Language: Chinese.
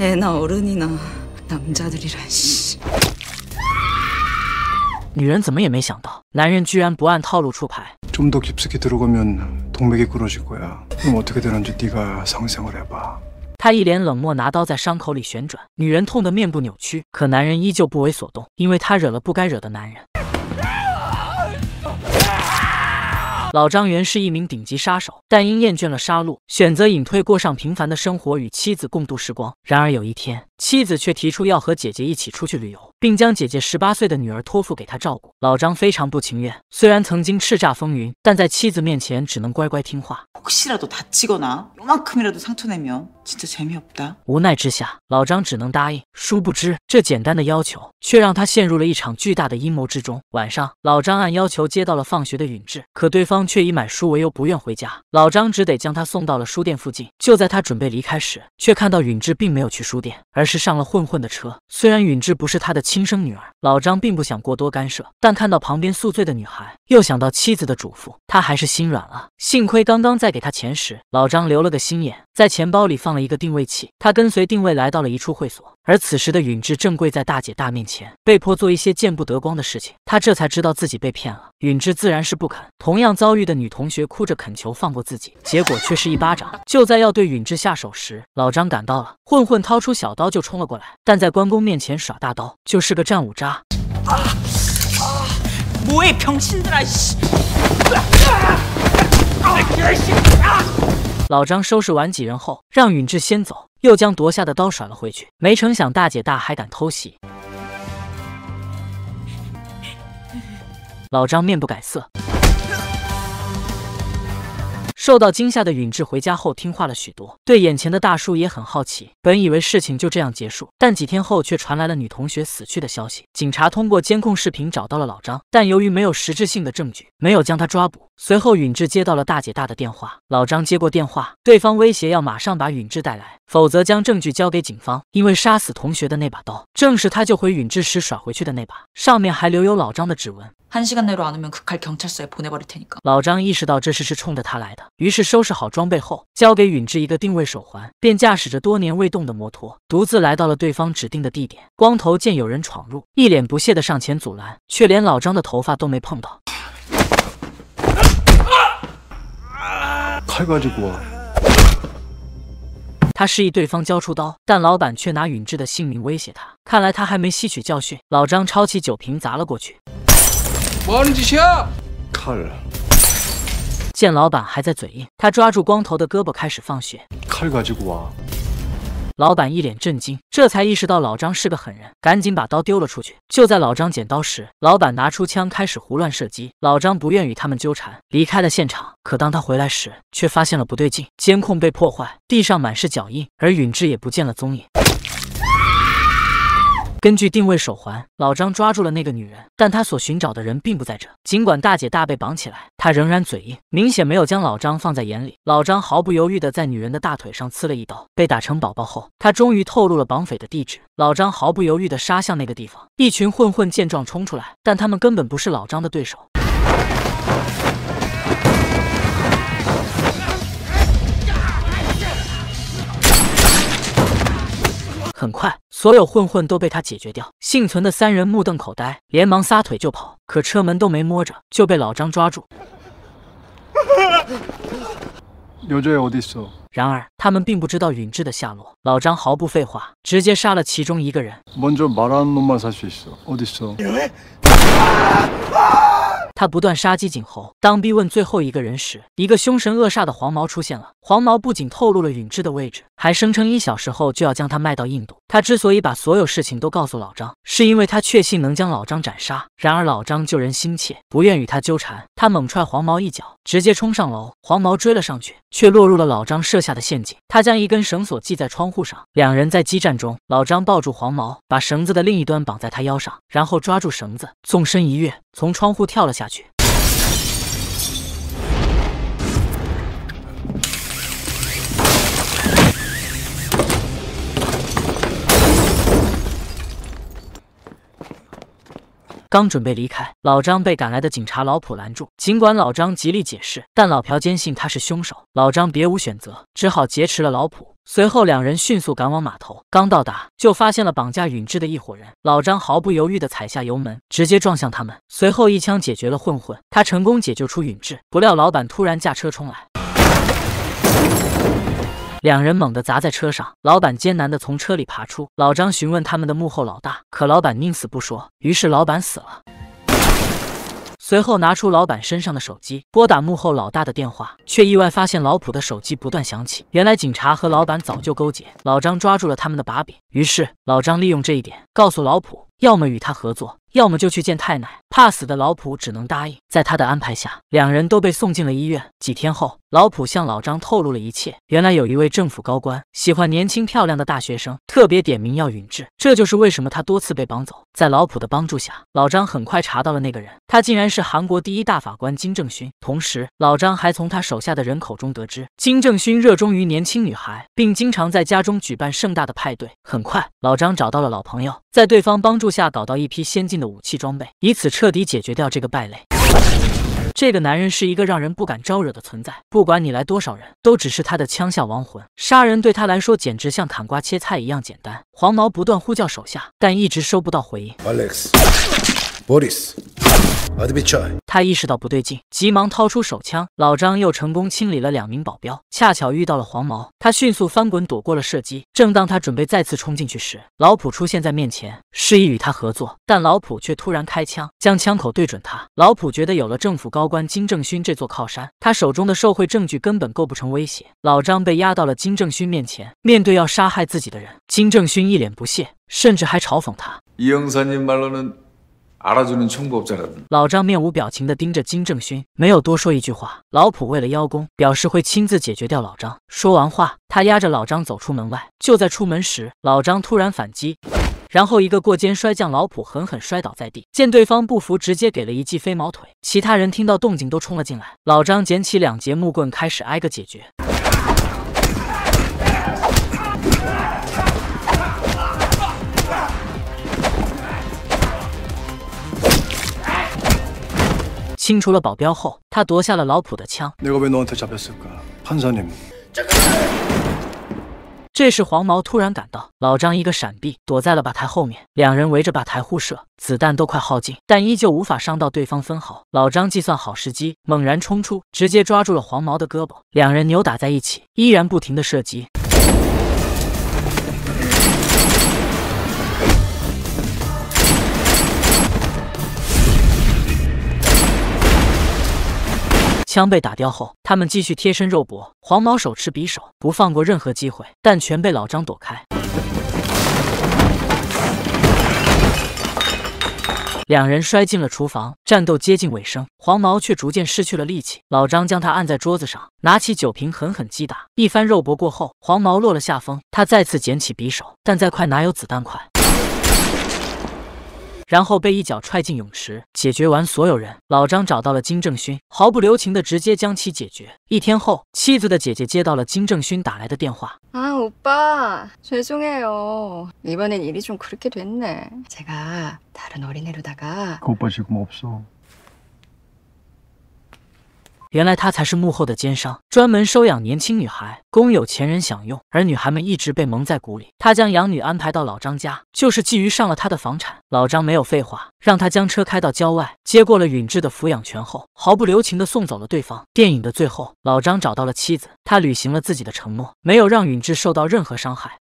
애나어른이나남자들이란씨女人怎么也没想到，男人居然不按套路出牌。좀더깊숙이들어가면동맥이질거야그럼어떻게되는지네가상을해봐他一脸冷漠，拿刀在伤口里旋转。女人痛得面部扭曲，可男人依旧不为所动，因为他惹了不该惹的男人。老张原是一名顶级杀手，但因厌倦了杀戮，选择隐退，过上平凡的生活，与妻子共度时光。然而有一天，妻子却提出要和姐姐一起出去旅游，并将姐姐十八岁的女儿托付给他照顾。老张非常不情愿，虽然曾经叱咤风云，但在妻子面前只能乖乖听话。无奈之下，老张只能答应。殊不知，这简单的要求却让他陷入了一场巨大的阴谋之中。晚上，老张按要求接到了放学的允智，可对方却以买书为由不愿回家。老张只得将他送到了书店附近。就在他准备离开时，却看到允智并没有去书店，而是上了混混的车。虽然允智不是他的亲生女儿，老张并不想过多干涉，但看到旁边宿醉的女孩，又想到妻子的嘱咐，他还是心软了。幸亏刚刚在给他钱时，老张留了个心眼，在钱包里放了。一个定位器，他跟随定位来到了一处会所，而此时的允智正跪在大姐大面前，被迫做一些见不得光的事情。他这才知道自己被骗了。允智自然是不肯，同样遭遇的女同学哭着恳求放过自己，结果却是一巴掌。就在要对允智下手时，老张赶到了，混混掏出小刀就冲了过来，但在关公面前耍大刀就是个战五渣。老张收拾完几人后，让允智先走，又将夺下的刀甩了回去。没成想大姐大还敢偷袭，老张面不改色。受到惊吓的允智回家后听话了许多，对眼前的大叔也很好奇。本以为事情就这样结束，但几天后却传来了女同学死去的消息。警察通过监控视频找到了老张，但由于没有实质性的证据，没有将他抓捕。随后，允智接到了大姐大的电话，老张接过电话，对方威胁要马上把允智带来。否则将证据交给警方，因为杀死同学的那把刀正是他救回允智时甩回去的那把，上面还留有老张的指纹。老张意识到这事是冲着他来的，于是收拾好装备后，交给允智一个定位手环，便驾驶着多年未动的摩托，独自来到了对方指定的地点。光头见有人闯入，一脸不屑的上前阻拦，却连老张的头发都没碰到。开过去。他示意对方交出刀，但老板却拿允智的性命威胁他。看来他还没吸取教训。老张抄起酒瓶砸了过去。王志见老板还在嘴硬，他抓住光头的胳膊开始放血。老板一脸震惊，这才意识到老张是个狠人，赶紧把刀丢了出去。就在老张捡刀时，老板拿出枪开始胡乱射击。老张不愿与他们纠缠，离开了现场。可当他回来时，却发现了不对劲：监控被破坏，地上满是脚印，而允智也不见了踪影。根据定位手环，老张抓住了那个女人，但他所寻找的人并不在这。尽管大姐大被绑起来，她仍然嘴硬，明显没有将老张放在眼里。老张毫不犹豫的在女人的大腿上刺了一刀，被打成宝宝后，她终于透露了绑匪的地址。老张毫不犹豫的杀向那个地方，一群混混见状冲出来，但他们根本不是老张的对手。所有混混都被他解决掉，幸存的三人目瞪口呆，连忙撒腿就跑，可车门都没摸着，就被老张抓住。然而。他们并不知道允智的下落。老张毫不废话，直接杀了其中一个人。他不断杀鸡儆猴。当逼问最后一个人时，一个凶神恶煞的黄毛出现了。黄毛不仅透露了允智的位置，还声称一小时后就要将他卖到印度。他之所以把所有事情都告诉老张，是因为他确信能将老张斩杀。然而老张救人心切，不愿与他纠缠。他猛踹黄毛一脚，直接冲上楼。黄毛追了上去，却落入了老张设下的陷阱。他将一根绳索系在窗户上，两人在激战中，老张抱住黄毛，把绳子的另一端绑在他腰上，然后抓住绳子，纵身一跃，从窗户跳了下去。刚准备离开，老张被赶来的警察老朴拦住。尽管老张极力解释，但老朴坚信他是凶手。老张别无选择，只好劫持了老朴。随后，两人迅速赶往码头。刚到达，就发现了绑架允智的一伙人。老张毫不犹豫地踩下油门，直接撞向他们。随后一枪解决了混混，他成功解救出允智。不料老板突然驾车冲来。两人猛地砸在车上，老板艰难地从车里爬出。老张询问他们的幕后老大，可老板宁死不说。于是老板死了。随后拿出老板身上的手机，拨打幕后老大的电话，却意外发现老普的手机不断响起。原来警察和老板早就勾结，老张抓住了他们的把柄。于是老张利用这一点，告诉老普，要么与他合作。要么就去见太奶，怕死的老朴只能答应。在他的安排下，两人都被送进了医院。几天后，老朴向老张透露了一切。原来有一位政府高官喜欢年轻漂亮的大学生，特别点名要允智，这就是为什么他多次被绑走。在老朴的帮助下，老张很快查到了那个人，他竟然是韩国第一大法官金正勋。同时，老张还从他手下的人口中得知，金正勋热衷于年轻女孩，并经常在家中举办盛大的派对。很快，老张找到了老朋友，在对方帮助下搞到一批先进。的武器装备，以此彻底解决掉这个败类。这个男人是一个让人不敢招惹的存在，不管你来多少人，都只是他的枪下亡魂。杀人对他来说，简直像砍瓜切菜一样简单。黄毛不断呼叫手下，但一直收不到回应。他意识到不对劲，急忙掏出手枪。老张又成功清理了两名保镖，恰巧遇到了黄毛。他迅速翻滚躲过了射击。正当他准备再次冲进去时，老普出现在面前，示意与他合作。但老普却突然开枪，将枪口对准他。老普觉得有了政府高官金正勋这座靠山，他手中的受贿证据根本构不成威胁。老张被押到了金正勋面前，面对要杀害自己的人，金正勋一脸不屑，甚至还嘲讽他。老张面无表情的盯着金正勋，没有多说一句话。老普为了邀功，表示会亲自解决掉老张。说完话，他压着老张走出门外。就在出门时，老张突然反击，然后一个过肩摔将老普狠狠摔倒在地。见对方不服，直接给了一记飞毛腿。其他人听到动静都冲了进来。老张捡起两节木棍，开始挨个解决。清除了保镖后，他夺下了老普的枪。这时，黄毛突然赶到，老张一个闪避，躲在了靶台后面。两人围着靶台互射，子弹都快耗尽，但依旧无法伤到对方分毫。老张计算好时机，猛然冲出，直接抓住了黄毛的胳膊，两人扭打在一起，依然不停的射击。枪被打掉后，他们继续贴身肉搏。黄毛手持匕首，不放过任何机会，但全被老张躲开。两人摔进了厨房，战斗接近尾声，黄毛却逐渐失去了力气。老张将他按在桌子上，拿起酒瓶狠狠击打。一番肉搏过后，黄毛落了下风，他再次捡起匕首，但再快哪有子弹快？然后被一脚踹进泳池，解决完所有人，老张找到了金正勋，毫不留情的直接将其解决。一天后，妻子的姐姐接到了金正勋打来的电话。啊，오빠죄송해요이번에일이좀그렇게됐네제가다른어린애로다가오빠지금없어原来他才是幕后的奸商，专门收养年轻女孩，供有钱人享用，而女孩们一直被蒙在鼓里。他将养女安排到老张家，就是觊觎上了他的房产。老张没有废话，让他将车开到郊外，接过了允智的抚养权后，毫不留情的送走了对方。电影的最后，老张找到了妻子，他履行了自己的承诺，没有让允智受到任何伤害。